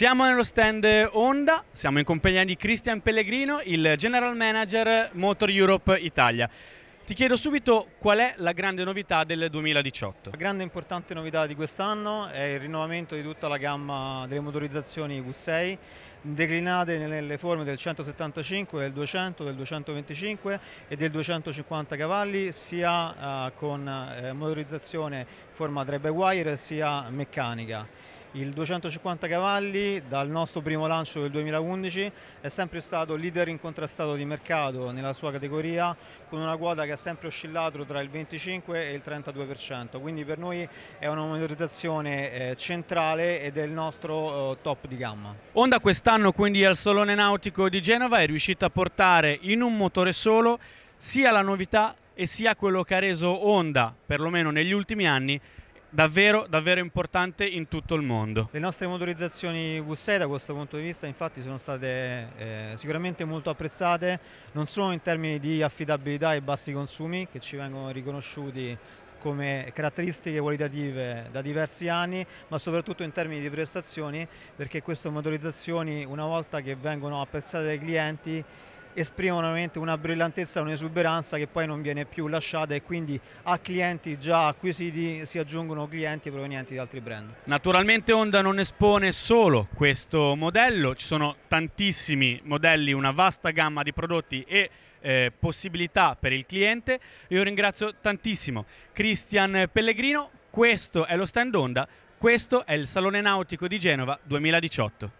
Siamo nello stand Honda, siamo in compagnia di Cristian Pellegrino, il General Manager Motor Europe Italia. Ti chiedo subito qual è la grande novità del 2018. La grande e importante novità di quest'anno è il rinnovamento di tutta la gamma delle motorizzazioni V6 declinate nelle forme del 175, del 200, del 225 e del 250 cavalli sia eh, con eh, motorizzazione in forma 3 by wire sia meccanica il 250 cavalli dal nostro primo lancio del 2011 è sempre stato leader incontrastato di mercato nella sua categoria con una quota che ha sempre oscillato tra il 25 e il 32% quindi per noi è una monetizzazione eh, centrale ed è il nostro eh, top di gamma. Onda quest'anno quindi al Salone Nautico di Genova è riuscita a portare in un motore solo sia la novità e sia quello che ha reso Onda perlomeno negli ultimi anni davvero, davvero importante in tutto il mondo. Le nostre motorizzazioni V6 da questo punto di vista infatti sono state eh, sicuramente molto apprezzate non solo in termini di affidabilità e bassi consumi che ci vengono riconosciuti come caratteristiche qualitative da diversi anni, ma soprattutto in termini di prestazioni, perché queste motorizzazioni una volta che vengono apprezzate dai clienti esprimono veramente una brillantezza, un'esuberanza che poi non viene più lasciata e quindi a clienti già acquisiti si aggiungono clienti provenienti da altri brand. Naturalmente Honda non espone solo questo modello, ci sono tantissimi modelli, una vasta gamma di prodotti e eh, possibilità per il cliente. Io ringrazio tantissimo Cristian Pellegrino, questo è lo stand Honda, questo è il Salone Nautico di Genova 2018.